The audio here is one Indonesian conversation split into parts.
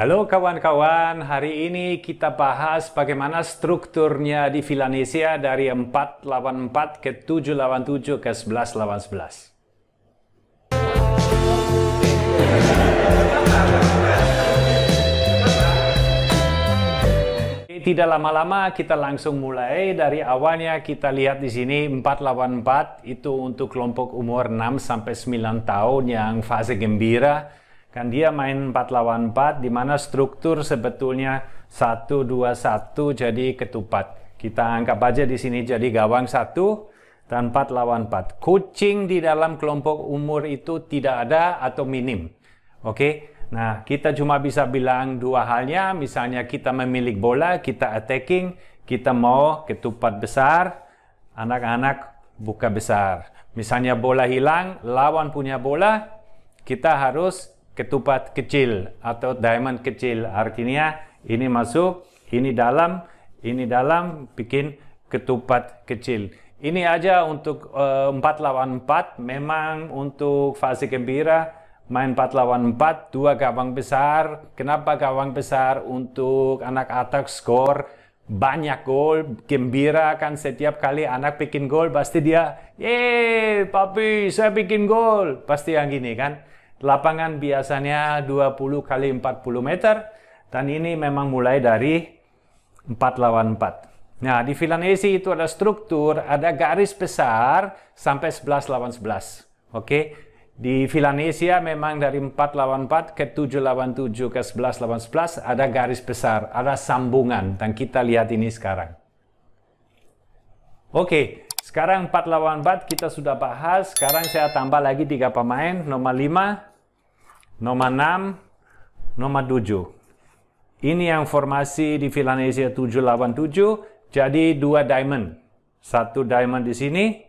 Halo kawan-kawan, hari ini kita bahas bagaimana strukturnya di Filanesia dari lawan 484 ke lawan 787 ke lawan 1111. Tidak lama-lama kita langsung mulai dari awalnya kita lihat di sini lawan 484 itu untuk kelompok umur 6 sampai 9 tahun yang fase gembira Kan dia main 4 lawan 4 di mana struktur sebetulnya 1 2 1 jadi ketupat. Kita anggap aja di sini jadi gawang 1 dan 4 lawan 4. Kucing di dalam kelompok umur itu tidak ada atau minim. Oke. Okay? Nah, kita cuma bisa bilang dua halnya, misalnya kita memiliki bola, kita attacking, kita mau ketupat besar, anak-anak buka besar. Misalnya bola hilang, lawan punya bola, kita harus ketupat kecil atau diamond kecil. Artinya ini masuk, ini dalam, ini dalam, bikin ketupat kecil. Ini aja untuk uh, eh, 4 lawan 4, memang untuk fase gembira main 4 lawan 4, dua gawang besar. Kenapa gawang besar? Untuk anak atak skor banyak gol, gembira kan setiap kali anak bikin gol pasti dia, "Yeay, papi, saya bikin gol." Pasti yang gini kan. Lapangan biasanya 20 kali 40 meter dan ini memang mulai dari 4 lawan 4. Nah, di Filanesi itu ada struktur, ada garis besar sampai 11 lawan 11. Oke. Okay? Di Filanesia memang dari 4 lawan 4 ke 7 lawan 7 ke 11 lawan 11 ada garis besar, ada sambungan. Dan kita lihat ini sekarang. Oke, sekarang 4 lawan 4 kita sudah bahas. Sekarang saya tambah lagi 3 pemain, nomor 5, nomor 6, nomor 7. Ini yang formasi di Filanesia 7 lawan 7, jadi dua diamond. Satu diamond di sini,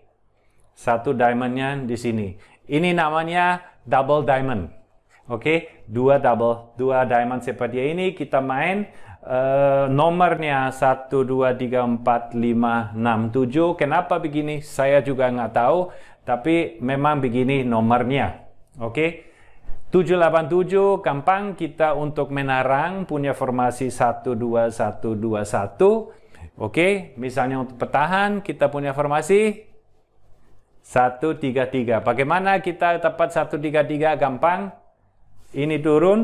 satu diamondnya di sini. Ini namanya double diamond. Oke, okay? dua double, dua diamond seperti ini kita main uh, nomornya 1, 2, 3, 4, 5, 6, 7. Kenapa begini? Saya juga nggak tahu, tapi memang begini nomornya. Oke. Okay? 787 gampang kita untuk menarang punya formasi 12121. Oke, misalnya untuk pertahan kita punya formasi 133. Bagaimana kita dapat 133 gampang? Ini turun,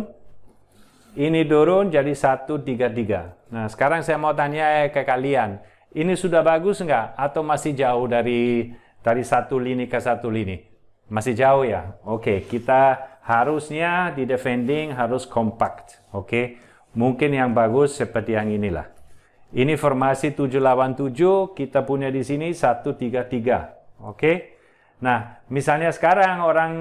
ini turun jadi 133. Nah, sekarang saya mau tanya ke kalian, ini sudah bagus enggak atau masih jauh dari dari satu lini ke satu lini? Masih jauh ya? Oke, kita harusnya di defending harus kompak, Oke, mungkin yang bagus seperti yang inilah. Ini formasi 7 lawan 7, kita punya di sini 1-3-3, Oke, nah misalnya sekarang orang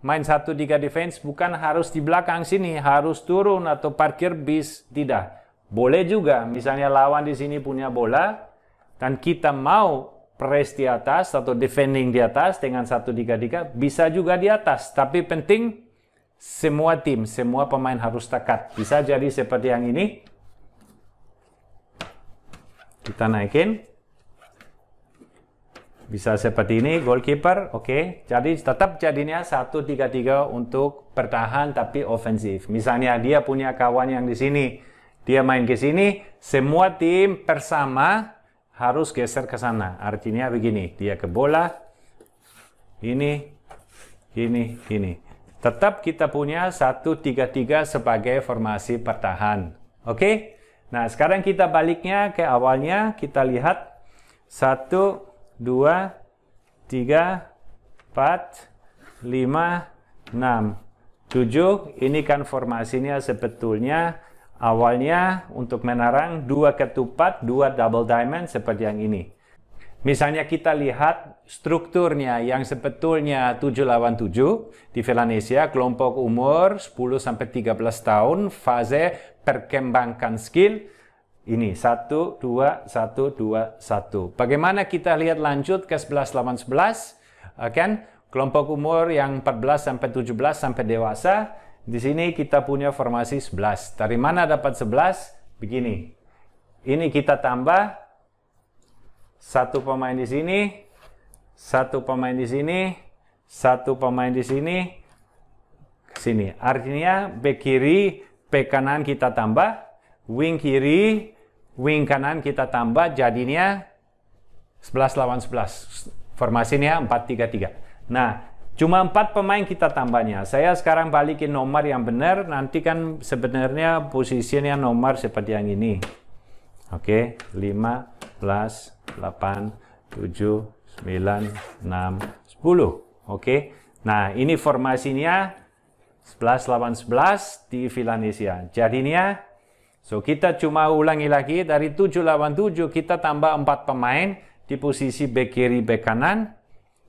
main 1-3 defense bukan harus di belakang sini, harus turun atau parkir bis, tidak. Boleh juga, misalnya lawan di sini punya bola, dan kita mau press di atas atau defending di atas dengan satu 3 3 bisa juga di atas tapi penting semua tim semua pemain harus takat bisa jadi seperti yang ini kita naikin bisa seperti ini goalkeeper oke okay. jadi tetap jadinya satu 3 3 untuk bertahan tapi ofensif misalnya dia punya kawan yang di sini dia main ke sini semua tim bersama harus geser ke sana. Artinya begini, dia ke bola, ini, ini, ini. Tetap kita punya 1-3-3 sebagai formasi pertahan. Oke? Okay? Nah, sekarang kita baliknya ke awalnya. Kita lihat 1, 2, 3, 4, 5, 6, 7. Ini kan formasinya sebetulnya Awalnya untuk menarang dua ketupat, dua double diamond seperti yang ini. Misalnya kita lihat strukturnya yang sebetulnya 7 lawan 7 di Velanesia, kelompok umur 10 sampai 13 tahun, fase perkembangkan skill ini 1 2 1 2 1. Bagaimana kita lihat lanjut ke 11 lawan 11? Kan kelompok umur yang 14 sampai 17 sampai dewasa di sini kita punya formasi 11. Dari mana dapat 11? Begini. Ini kita tambah satu pemain di sini, satu pemain di sini, satu pemain di sini, sini. Artinya back kiri, back kanan kita tambah, wing kiri, wing kanan kita tambah, jadinya 11 lawan 11. Formasinya 4-3-3. Nah, Cuma empat pemain kita tambahnya. Saya sekarang balikin nomor yang benar. Nanti kan sebenarnya posisinya nomor seperti yang ini. Oke, okay, 5, 11, 8, 7, 9, 6, 10. Oke, okay. nah ini formasinya 11 8, 11 di Filanesia. Jadinya, so kita cuma ulangi lagi dari 7 8, 7 kita tambah empat pemain di posisi back kiri, back kanan,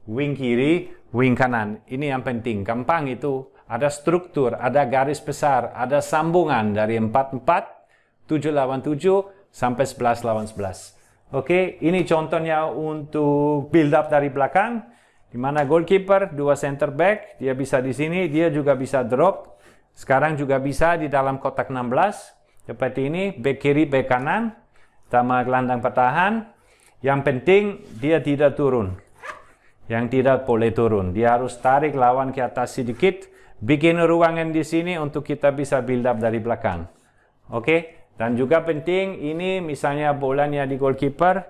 wing kiri, wing kanan. Ini yang penting. Gampang itu ada struktur, ada garis besar, ada sambungan dari 44, 7 lawan 7 sampai 11 lawan 11. Oke, ini contohnya untuk build up dari belakang di mana goalkeeper, dua center back, dia bisa di sini, dia juga bisa drop. Sekarang juga bisa di dalam kotak 16 seperti ini, back kiri, back kanan, sama gelandang pertahan. Yang penting dia tidak turun yang tidak boleh turun. Dia harus tarik lawan ke atas sedikit, bikin ruangan di sini untuk kita bisa build up dari belakang. Oke, okay? dan juga penting ini misalnya bolanya di goalkeeper,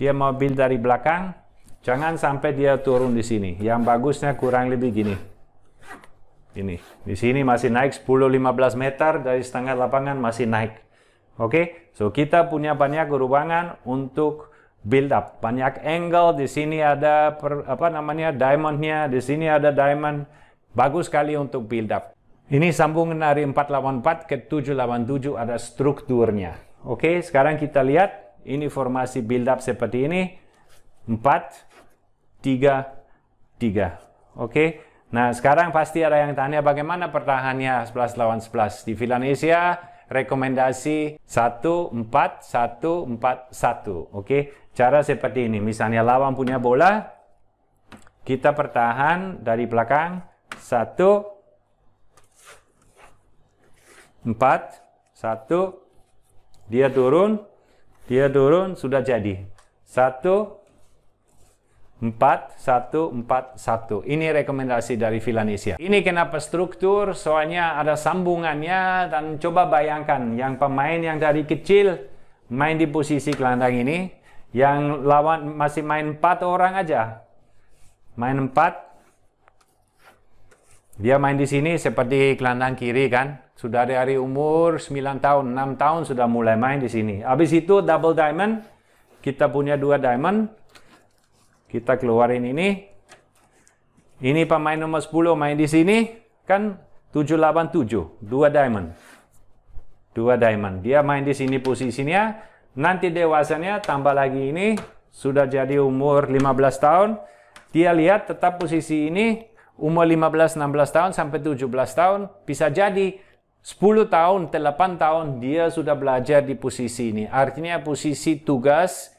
dia mau build dari belakang, jangan sampai dia turun di sini. Yang bagusnya kurang lebih gini. Ini, di sini masih naik 10-15 meter dari setengah lapangan masih naik. Oke, okay? so kita punya banyak ruangan untuk build up banyak angle di sini ada per, apa namanya diamondnya di sini ada diamond bagus sekali untuk build up ini sambungan dari 484 ke 787 ada strukturnya oke sekarang kita lihat ini formasi build up seperti ini 4 3 3 oke nah sekarang pasti ada yang tanya bagaimana pertahannya 11 lawan 11 di Indonesia rekomendasi 1 4 1 4 1 oke Cara seperti ini, misalnya lawan punya bola, kita pertahan dari belakang, satu, empat, satu, dia turun, dia turun, sudah jadi. Satu, empat, satu, empat, satu. Ini rekomendasi dari Filanesia. Ini kenapa struktur, soalnya ada sambungannya, dan coba bayangkan, yang pemain yang dari kecil main di posisi gelandang ini, yang lawan masih main empat orang aja. Main empat, Dia main di sini seperti gelandang kiri kan. Sudah dari umur 9 tahun, 6 tahun sudah mulai main di sini. Habis itu double diamond. Kita punya dua diamond. Kita keluarin ini. Ini pemain nomor 10 main di sini. Kan 787, dua diamond. Dua diamond. Dia main di sini posisinya Nanti dewasanya tambah lagi ini sudah jadi umur 15 tahun. Dia lihat tetap posisi ini umur 15, 16 tahun sampai 17 tahun bisa jadi 10 tahun, 8 tahun dia sudah belajar di posisi ini. Artinya posisi tugas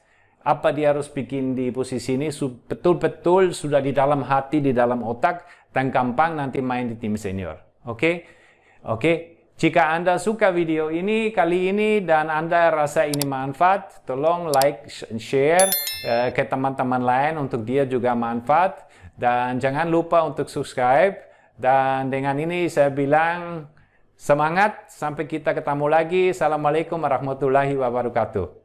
apa dia harus bikin di posisi ini betul-betul sudah di dalam hati, di dalam otak dan gampang nanti main di tim senior. Oke? Okay? Oke, okay? Jika Anda suka video ini kali ini dan Anda rasa ini manfaat, tolong like, share eh, ke teman-teman lain untuk dia juga manfaat. Dan jangan lupa untuk subscribe. Dan dengan ini saya bilang semangat, sampai kita ketemu lagi. Assalamualaikum warahmatullahi wabarakatuh.